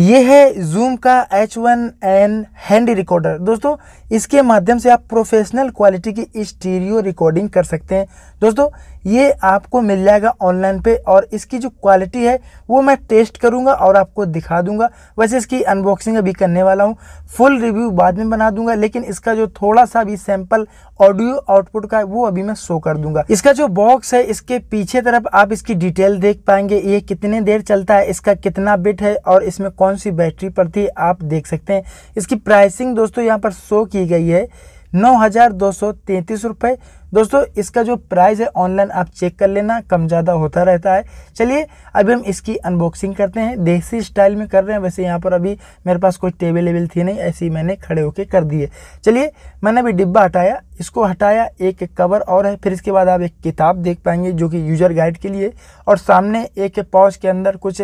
ये है जूम का H one N handy recorder दोस्तों इसके माध्यम से आप प्रोफेशनल क्वालिटी की स्टीरियो रिकॉर्डिंग कर सकते हैं दोस्तों ये आपको मिल जाएगा ऑनलाइन पे और इसकी जो क्वालिटी है वो मैं टेस्ट करूँगा और आपको दिखा दूंगा वैसे इसकी अनबॉक्सिंग अभी करने वाला हूँ फुल रिव्यू बाद में बना दूंगा लेकिन इसका जो थोड़ा सा भी सैंपल ऑडियो आउटपुट का वो अभी मैं शो कर दूंगा इसका जो बॉक्स है इसके पीछे तरफ आप इसकी डिटेल देख पाएंगे ये कितने देर चलता है इसका कितना बिट है और इसमें कौन सी बैटरी पड़ती है आप देख सकते हैं इसकी प्राइसिंग दोस्तों यहाँ पर शो की की गई है नौ हज़ार दो सौ तैंतीस रुपये दोस्तों इसका जो प्राइस है ऑनलाइन आप चेक कर लेना कम ज़्यादा होता रहता है चलिए अभी हम इसकी अनबॉक्सिंग करते हैं देसी स्टाइल में कर रहे हैं वैसे यहाँ पर अभी मेरे पास कोई टेबल वेबल थी नहीं ऐसी मैंने खड़े होके कर दिए चलिए मैंने अभी डिब्बा हटाया इसको हटाया एक कवर और है फिर इसके बाद आप एक किताब देख पाएंगे जो कि यूज़र गाइड के लिए और सामने एक पॉज के अंदर कुछ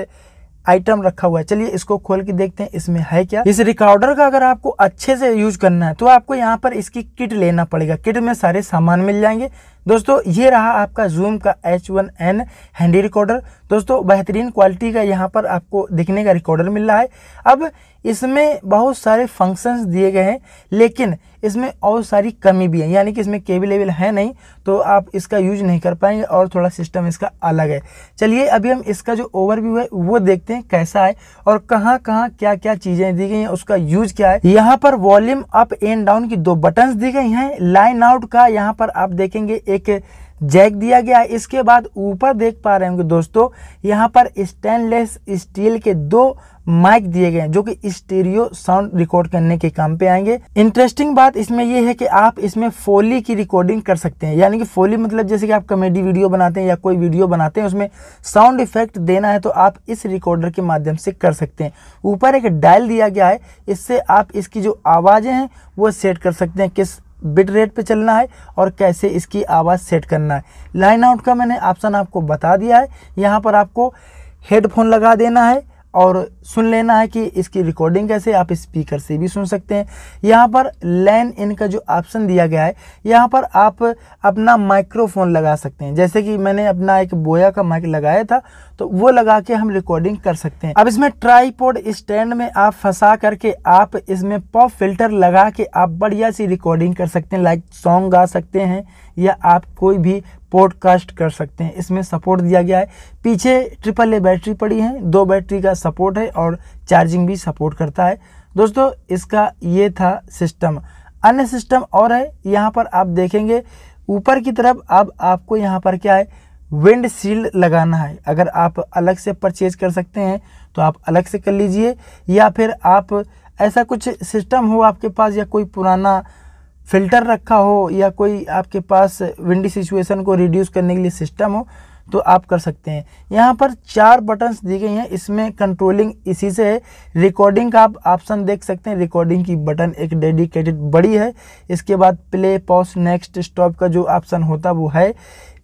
आइटम रखा हुआ है चलिए इसको खोल के देखते हैं इसमें है क्या इस रिकॉर्डर का अगर आपको अच्छे से यूज करना है तो आपको यहाँ पर इसकी किट लेना पड़ेगा किट में सारे सामान मिल जाएंगे दोस्तों ये रहा आपका जूम का H one N handy recorder दोस्तों बेहतरीन क्वालिटी का यहाँ पर आपको दिखने का रिकॉर्डर मिल रहा है अब इसमें बहुत सारे फंक्शंस दिए गए हैं लेकिन इसमें और सारी कमी भी है यानी कि इसमें केबल एबल है नहीं तो आप इसका यूज नहीं कर पाएंगे और थोड़ा सिस्टम इसका अलग है चलिए अभी हम इसका जो ओवरव्यू है वो देखते हैं कैसा है और कहाँ कहाँ क्या क्या चीज़ें दी गई हैं उसका यूज क्या है यहाँ पर वॉल्यूम अप एंड डाउन की दो बटन्स दी गई हैं लाइन आउट का यहाँ पर आप देखेंगे एक एक जैक दिया गया है इसके बाद ऊपर देख पा रहे होंगे दोस्तों यहाँ पर स्टेनलेस स्टील के दो माइक दिए गए हैं जो कि स्टीरियो साउंड रिकॉर्ड करने के काम पे आएंगे इंटरेस्टिंग बात इसमें यह है कि आप इसमें फोली की रिकॉर्डिंग कर सकते हैं यानी कि फोली मतलब जैसे कि आप कॉमेडी वीडियो बनाते हैं या कोई वीडियो बनाते हैं उसमें साउंड इफेक्ट देना है तो आप इस रिकॉर्डर के माध्यम से कर सकते हैं ऊपर एक डायल दिया गया है इससे आप इसकी जो आवाज़ें हैं वो सेट कर सकते हैं किस बिट रेट पे चलना है और कैसे इसकी आवाज़ सेट करना है लाइन आउट का मैंने ऑप्शन आपको बता दिया है यहाँ पर आपको हेडफोन लगा देना है और सुन लेना है कि इसकी रिकॉर्डिंग कैसे आप स्पीकर से भी सुन सकते हैं यहाँ पर लैन इन का जो ऑप्शन दिया गया है यहाँ पर आप अपना माइक्रोफोन लगा सकते हैं जैसे कि मैंने अपना एक बोया का माइक लगाया था तो वो लगा के हम रिकॉर्डिंग कर सकते हैं अब इसमें ट्राईपोड स्टैंड में आप फंसा करके आप इसमें पॉप फिल्टर लगा के आप बढ़िया सी रिकॉर्डिंग कर सकते हैं लाइक सॉन्ग गा सकते हैं या आप कोई भी पॉडकास्ट कर सकते हैं इसमें सपोर्ट दिया गया है पीछे ट्रिपल ए बैटरी पड़ी है दो बैटरी का सपोर्ट है और चार्जिंग भी सपोर्ट करता है दोस्तों इसका ये था सिस्टम अन्य सिस्टम और है यहाँ पर आप देखेंगे ऊपर की तरफ अब आपको यहाँ पर क्या है विंड शील्ड लगाना है अगर आप अलग से परचेज कर सकते हैं तो आप अलग से कर लीजिए या फिर आप ऐसा कुछ सिस्टम हो आपके पास या कोई पुराना फिल्टर रखा हो या कोई आपके पास विंडी सिचुएशन को रिड्यूस करने के लिए सिस्टम हो तो आप कर सकते हैं यहाँ पर चार बटन्स दी गई हैं इसमें कंट्रोलिंग इसी से है रिकॉर्डिंग का आप ऑप्शन देख सकते हैं रिकॉर्डिंग की बटन एक डेडिकेटेड बड़ी है इसके बाद प्ले पॉज नेक्स्ट स्टॉप का जो ऑप्शन होता है वो है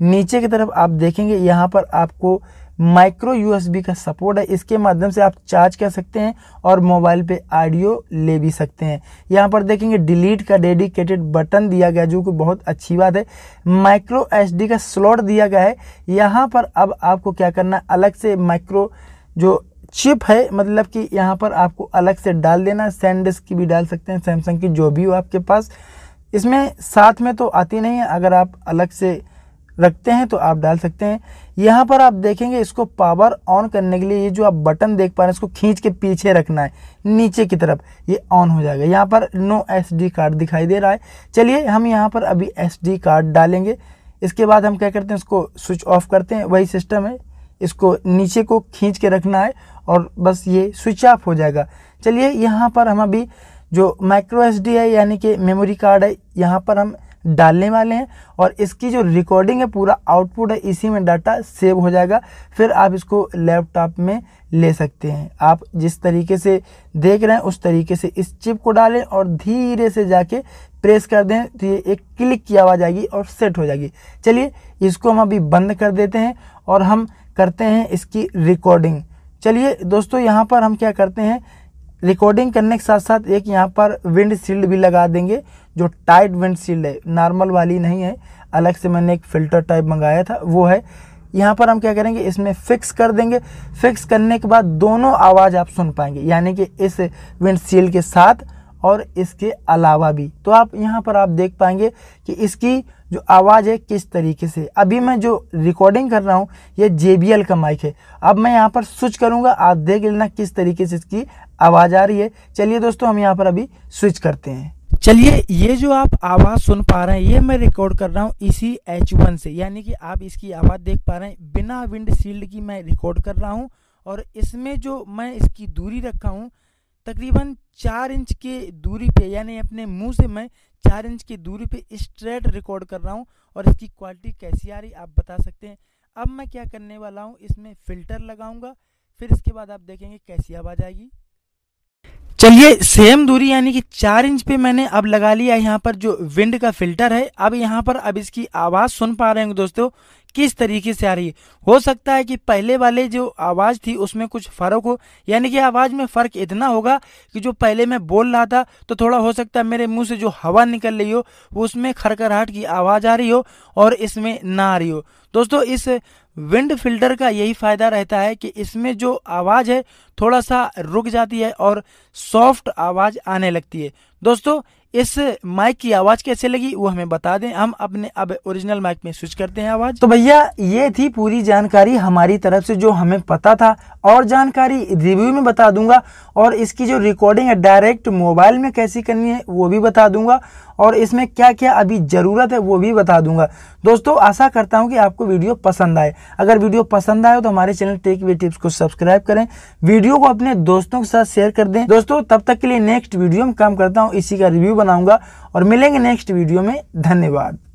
नीचे की तरफ आप देखेंगे यहाँ पर आपको माइक्रो यूएसबी का सपोर्ट है इसके माध्यम से आप चार्ज कर सकते हैं और मोबाइल पे ऑडियो ले भी सकते हैं यहाँ पर देखेंगे डिलीट का डेडिकेटेड बटन दिया गया जो कि बहुत अच्छी बात है माइक्रो एसडी का स्लॉट दिया गया है यहाँ पर अब आपको क्या करना है अलग से माइक्रो जो चिप है मतलब कि यहाँ पर आपको अलग से डाल देना सैंडस की भी डाल सकते हैं सैमसंग की जो भी हो आपके पास इसमें साथ में तो आती नहीं है अगर आप अलग से रखते हैं तो आप डाल सकते हैं यहाँ पर आप देखेंगे इसको पावर ऑन करने के लिए ये जो आप बटन देख पा रहे हैं इसको खींच के पीछे रखना है नीचे की तरफ ये ऑन हो जाएगा यहाँ पर नो एसडी कार्ड दिखाई दे रहा है चलिए हम यहाँ पर अभी एसडी कार्ड डालेंगे इसके बाद हम क्या करते हैं इसको स्विच ऑफ करते हैं वही सिस्टम है इसको नीचे को खींच के रखना है और बस ये स्विच ऑफ हो जाएगा चलिए यहाँ पर हम अभी जो माइक्रो एस है यानी कि मेमोरी कार्ड है यहाँ पर हम डालने वाले हैं और इसकी जो रिकॉर्डिंग है पूरा आउटपुट है इसी में डाटा सेव हो जाएगा फिर आप इसको लैपटॉप में ले सकते हैं आप जिस तरीके से देख रहे हैं उस तरीके से इस चिप को डालें और धीरे से जाके प्रेस कर दें तो ये एक क्लिक की आवाज़ आएगी और सेट हो जाएगी चलिए इसको हम अभी बंद कर देते हैं और हम करते हैं इसकी रिकॉर्डिंग चलिए दोस्तों यहाँ पर हम क्या करते हैं रिकॉर्डिंग करने के साथ साथ एक यहाँ पर विंड शील्ड भी लगा देंगे जो टाइट विंड शील्ड है नॉर्मल वाली नहीं है अलग से मैंने एक फ़िल्टर टाइप मंगाया था वो है यहाँ पर हम क्या करेंगे इसमें फिक्स कर देंगे फिक्स करने के बाद दोनों आवाज़ आप सुन पाएंगे यानी कि इस विंड शील्ड के साथ और इसके अलावा भी तो आप यहाँ पर आप देख पाएंगे कि इसकी जो आवाज़ है किस तरीके से अभी मैं जो रिकॉर्डिंग कर रहा हूँ ये जे का माइक है अब मैं यहाँ पर स्विच करूँगा आप देख लेना किस तरीके से इसकी आवाज़ आ रही है चलिए दोस्तों हम यहाँ पर अभी स्विच करते हैं चलिए ये जो आप आवाज़ सुन पा रहे हैं ये मैं रिकॉर्ड कर रहा हूँ इसी वन से यानी कि आप इसकी आवाज़ देख पा रहे हैं बिना विंड शील्ड की मैं रिकॉर्ड कर रहा हूँ और इसमें जो मैं इसकी दूरी रखा हूँ तकरीबन चार इंच के दूरी पे यानी अपने मुंह से मैं चार इंच की दूरी पे स्ट्रेट रिकॉर्ड कर रहा हूँ और इसकी क्वालिटी कैसी आ रही आप बता सकते हैं अब मैं क्या करने वाला हूँ इसमें फ़िल्टर लगाऊंगा फिर इसके बाद आप देखेंगे कैसी आवाज़ आएगी चलिए सेम दूरी यानी कि चार इंच पे मैंने अब लगा लिया यहाँ पर जो विंड का फिल्टर है अब यहाँ पर अब इसकी आवाज़ सुन पा रहे होंगे दोस्तों किस तरीके से आ रही है हो सकता है कि पहले वाले जो आवाज़ थी उसमें कुछ फ़र्क हो यानी कि आवाज़ में फ़र्क इतना होगा कि जो पहले मैं बोल रहा था तो थोड़ा हो सकता है मेरे मुंह से जो हवा निकल रही हो उसमें खरखराहट की आवाज़ आ रही हो और इसमें ना आ रही हो दोस्तों इस विंड फिल्टर का यही फ़ायदा रहता है कि इसमें जो आवाज़ है थोड़ा सा रुक जाती है और सॉफ्ट आवाज़ आने लगती है दोस्तों इस माइक की आवाज कैसे लगी वो हमें बता दें हम अपने अब ओरिजिनल माइक में स्विच करते हैं आवाज तो भैया ये थी पूरी जानकारी हमारी तरफ से जो हमें पता था और जानकारी रिव्यू में बता दूंगा और इसकी जो रिकॉर्डिंग है डायरेक्ट मोबाइल में कैसी करनी है वो भी बता दूंगा और इसमें क्या क्या अभी ज़रूरत है वो भी बता दूंगा दोस्तों आशा करता हूँ कि आपको वीडियो पसंद आए अगर वीडियो पसंद आए तो हमारे चैनल टेक वे टिप्स को सब्सक्राइब करें वीडियो को अपने दोस्तों के साथ शेयर कर दें दोस्तों तब तक के लिए नेक्स्ट वीडियो में काम करता हूँ इसी का रिव्यू बनाऊंगा और मिलेंगे नेक्स्ट वीडियो में धन्यवाद